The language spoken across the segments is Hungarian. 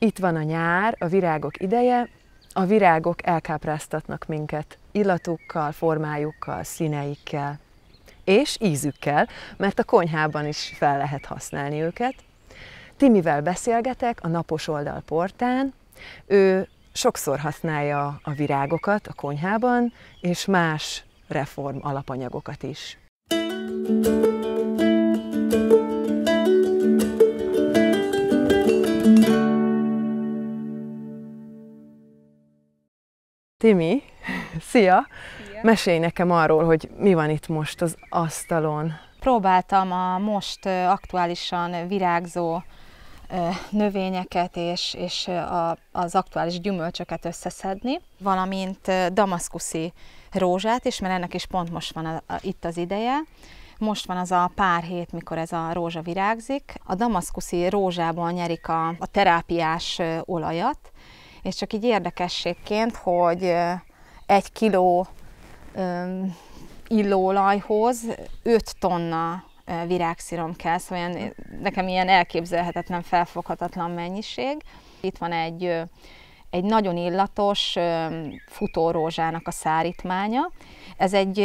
Itt van a nyár, a virágok ideje, a virágok elkápráztatnak minket illatukkal, formájukkal, színeikkel és ízükkel, mert a konyhában is fel lehet használni őket. Timivel beszélgetek a napos oldal portán, ő sokszor használja a virágokat a konyhában, és más reform alapanyagokat is. thank you Timi, szia! szia! Mesélj nekem arról, hogy mi van itt most az asztalon. Próbáltam a most aktuálisan virágzó növényeket és, és a, az aktuális gyümölcsöket összeszedni, valamint damaszkuszi rózsát is, mert ennek is pont most van a, a, itt az ideje. Most van az a pár hét, mikor ez a rózsa virágzik. A damaszkuszi rózsából nyerik a, a terápiás olajat, és csak így érdekességként, hogy egy kiló illóolajhoz 5 tonna virágszírom kell, szóval ilyen, nekem ilyen elképzelhetetlen, felfoghatatlan mennyiség. Itt van egy egy nagyon illatos futórózsának a szárítmánya. Ez egy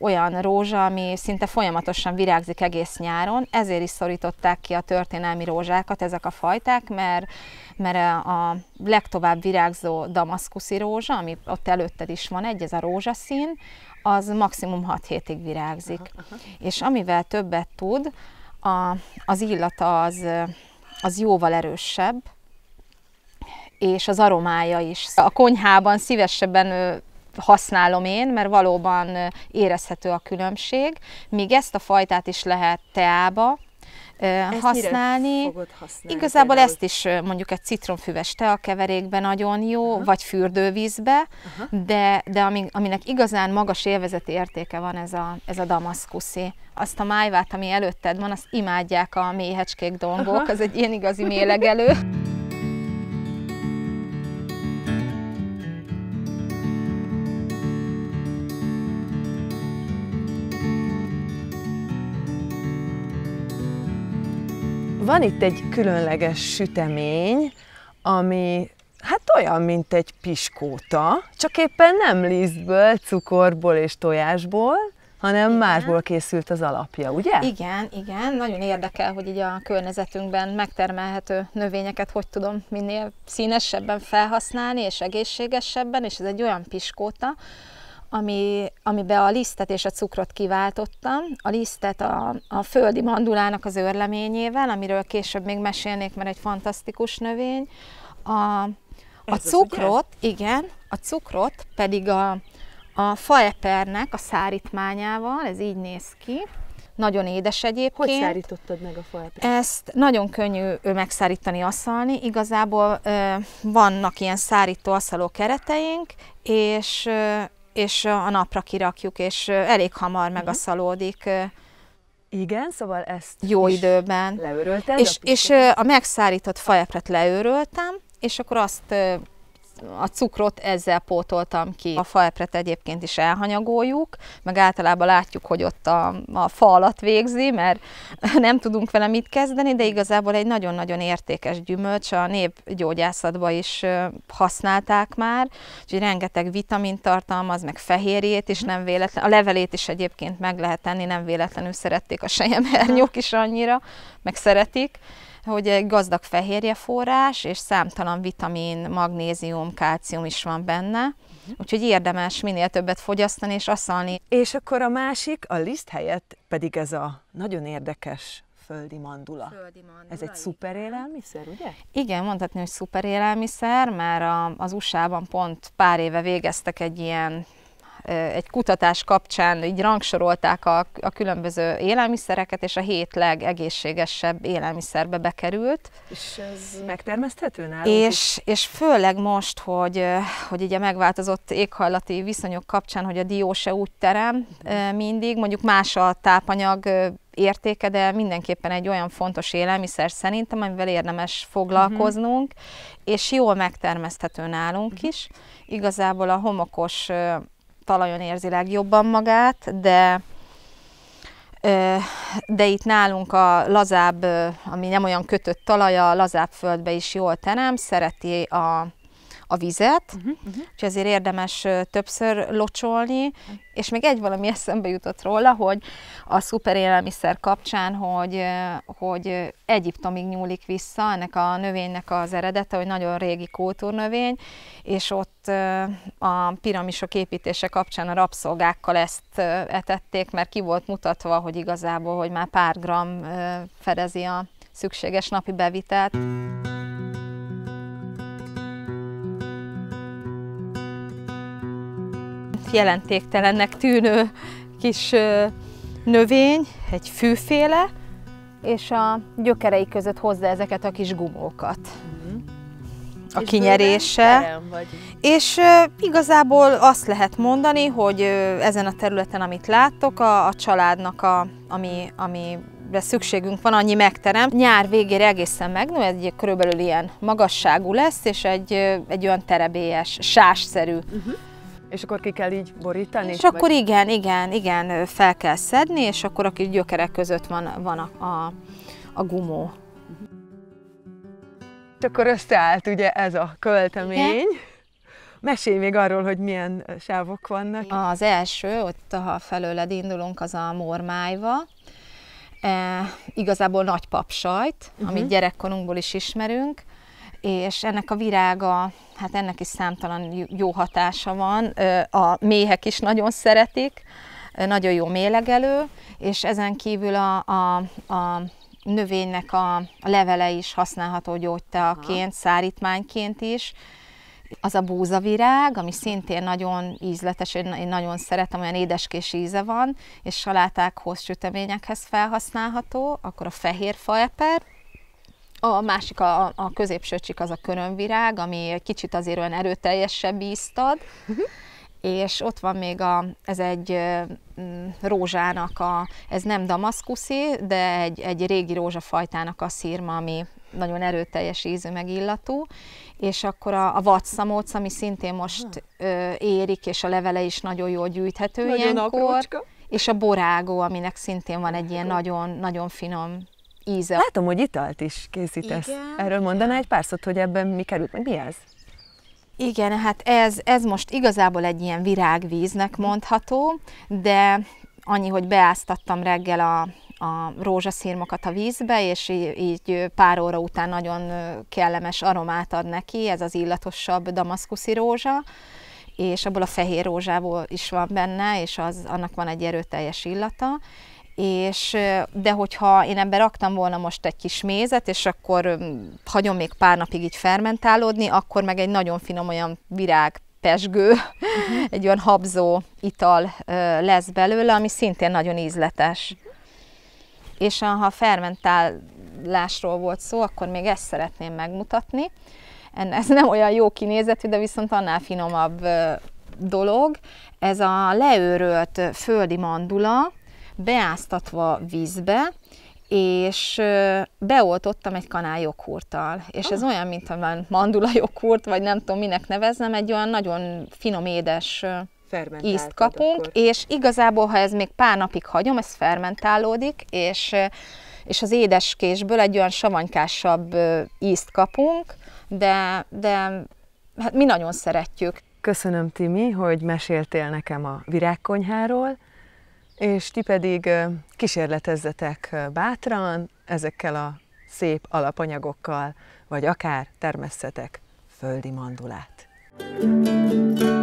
olyan rózsa, ami szinte folyamatosan virágzik egész nyáron, ezért is szorították ki a történelmi rózsákat ezek a fajták, mert, mert a legtovább virágzó damaszkuszi rózsa, ami ott előtted is van egy, ez a rózsaszín, az maximum 6 hétig virágzik. Aha, aha. És amivel többet tud, a, az illata az, az jóval erősebb, és az aromája is. A konyhában szívesebben használom én, mert valóban érezhető a különbség, míg ezt a fajtát is lehet teába, ezt használni. használni. Igazából például? ezt is mondjuk egy citromfüves keverékben nagyon jó, Aha. vagy fürdővízbe, Aha. de, de ami, aminek igazán magas élvezeti értéke van ez a, ez a damaszkuszi. Azt a májvát, ami előtted van, azt imádják a méhecskék dongok, Aha. az egy ilyen igazi mélegelő. Van itt egy különleges sütemény, ami hát olyan, mint egy piskóta, csak éppen nem lisztből, cukorból és tojásból, hanem igen. másból készült az alapja, ugye? Igen, igen. Nagyon érdekel, hogy így a környezetünkben megtermelhető növényeket hogy tudom minél színesebben felhasználni, és egészségesebben, és ez egy olyan piskóta, ami, amiben a lisztet és a cukrot kiváltottam. A lisztet a, a földi mandulának az őrleményével, amiről később még mesélnék, mert egy fantasztikus növény. A, a cukrot, az, igen, a cukrot pedig a, a faepernek a szárítmányával, ez így néz ki. Nagyon édes egyébként. Hogy szárítottad meg a faepert? Ezt nagyon könnyű megszárítani, asszalni. Igazából ö, vannak ilyen szárító asszaló kereteink, és ö, és a napra kirakjuk, és elég hamar megaszalódik. Igen, szóval ezt jó időben. Leőrölted? És, a és a megszárított faepret leőröltem, és akkor azt a cukrot ezzel pótoltam ki. A faepret egyébként is elhanyagoljuk, meg általában látjuk, hogy ott a, a fa alatt végzi, mert nem tudunk vele mit kezdeni, de igazából egy nagyon-nagyon értékes gyümölcs, a népgyógyászatban is használták már, úgyhogy rengeteg vitamin tartalmaz, meg fehérjét is nem véletlen, a levelét is egyébként meg lehet enni, nem véletlenül szerették a sejemernyók is annyira, meg szeretik hogy egy gazdag fehérje forrás, és számtalan vitamin, magnézium, kálcium is van benne, mhm. úgyhogy érdemes minél többet fogyasztani és asszalni. És akkor a másik, a liszt helyett pedig ez a nagyon érdekes földi mandula. Földi mandula Ez egy szuper élelmiszer, ugye? Igen, mondhatni, hogy szuper élelmiszer, mert az USA-ban pont pár éve végeztek egy ilyen egy kutatás kapcsán így rangsorolták a, a különböző élelmiszereket, és a hét legegészségesebb élelmiszerbe bekerült. És ez megtermeszthető nálunk? És, és főleg most, hogy, hogy ugye megváltozott éghajlati viszonyok kapcsán, hogy a dió se úgy terem mindig, mondjuk más a tápanyag értéke, de mindenképpen egy olyan fontos élelmiszer szerintem, amivel érdemes foglalkoznunk, uh-huh. és jól megtermeszthető nálunk uh-huh. is. Igazából a homokos talajon érzi legjobban magát, de de itt nálunk a lazább, ami nem olyan kötött talaja, a lazább földbe is jól terem, szereti a, a vizet, uh-huh, uh-huh. és ezért érdemes többször locsolni, uh-huh. és még egy valami eszembe jutott róla, hogy a szuper élelmiszer kapcsán, hogy, hogy Egyiptomig nyúlik vissza ennek a növénynek az eredete, hogy nagyon régi kultúrnövény, és ott a piramisok építése kapcsán a rabszolgákkal ezt etették, mert ki volt mutatva, hogy igazából, hogy már pár gram fedezi a szükséges napi bevitelt. jelentéktelennek tűnő kis növény, egy fűféle, és a gyökerei között hozza ezeket a kis gumókat. Mm. A és kinyerése. És igazából azt lehet mondani, hogy ezen a területen, amit láttok, a, a családnak, a, ami, ami amire szükségünk van, annyi megterem. Nyár végére egészen megnő, egy körülbelül ilyen magasságú lesz, és egy, egy olyan terebélyes, sásszerű uh-huh és akkor ki kell így borítani? És vagy? akkor igen, igen, igen, fel kell szedni, és akkor a gyökerek között van, van a, a, a gumó. És akkor összeállt ugye ez a költemény. Igen. Mesélj még arról, hogy milyen sávok vannak. Az első, ott ha felőled indulunk, az a mormájva. E, igazából nagy papsajt, uh-huh. amit mhm. gyerekkorunkból is ismerünk és ennek a virága, hát ennek is számtalan jó hatása van, a méhek is nagyon szeretik, nagyon jó mélegelő, és ezen kívül a, a, a növénynek a, a levele is használható gyógyteaként, szárítmányként is. Az a búzavirág, ami szintén nagyon ízletes, én, én nagyon szeretem, olyan édeskés íze van, és salátákhoz, süteményekhez felhasználható, akkor a fehér faeper, a másik, a, a középső csik az a körönvirág, ami kicsit azért olyan erőteljesebb íztad, uh-huh. és ott van még a, ez egy mm, rózsának a, ez nem damaszkuszi, de egy, egy régi rózsafajtának a szírma, ami nagyon erőteljes ízű, meg illatú, és akkor a, a vadszamóc, ami szintén most ö, érik, és a levele is nagyon jól gyűjthető nagyon ilyenkor. Aprócska. És a borágó, aminek szintén van egy ilyen nagyon, nagyon finom íze. Látom, hogy italt is készítesz. Igen, Erről mondaná egy pár szót, hogy ebben mi került, meg mi ez? Igen, hát ez, ez most igazából egy ilyen virágvíznek mondható, de annyi, hogy beáztattam reggel a, a rózsaszírmokat a vízbe, és így, így pár óra után nagyon kellemes aromát ad neki, ez az illatosabb damaszkuszi rózsa, és abból a fehér rózsából is van benne, és az, annak van egy erőteljes illata, és de hogyha én ebbe raktam volna most egy kis mézet, és akkor hagyom még pár napig így fermentálódni, akkor meg egy nagyon finom olyan virág pesgő, uh-huh. egy olyan habzó ital lesz belőle, ami szintén nagyon ízletes. És ha fermentálásról volt szó, akkor még ezt szeretném megmutatni. Ez nem olyan jó kinézetű, de viszont annál finomabb dolog. Ez a leőrölt földi mandula, beáztatva vízbe, és beoltottam egy kanál joghurttal. És ez ah. olyan, mint a mandula joghurt, vagy nem tudom, minek neveznem, egy olyan nagyon finom édes ízt kapunk, akkor. és igazából, ha ez még pár napig hagyom, ez fermentálódik, és, és az édeskésből egy olyan savankásabb ízt kapunk, de, de hát mi nagyon szeretjük. Köszönöm, Timi, hogy meséltél nekem a virágkonyháról, és ti pedig kísérletezzetek bátran ezekkel a szép alapanyagokkal, vagy akár termesszetek földi mandulát. Thank you.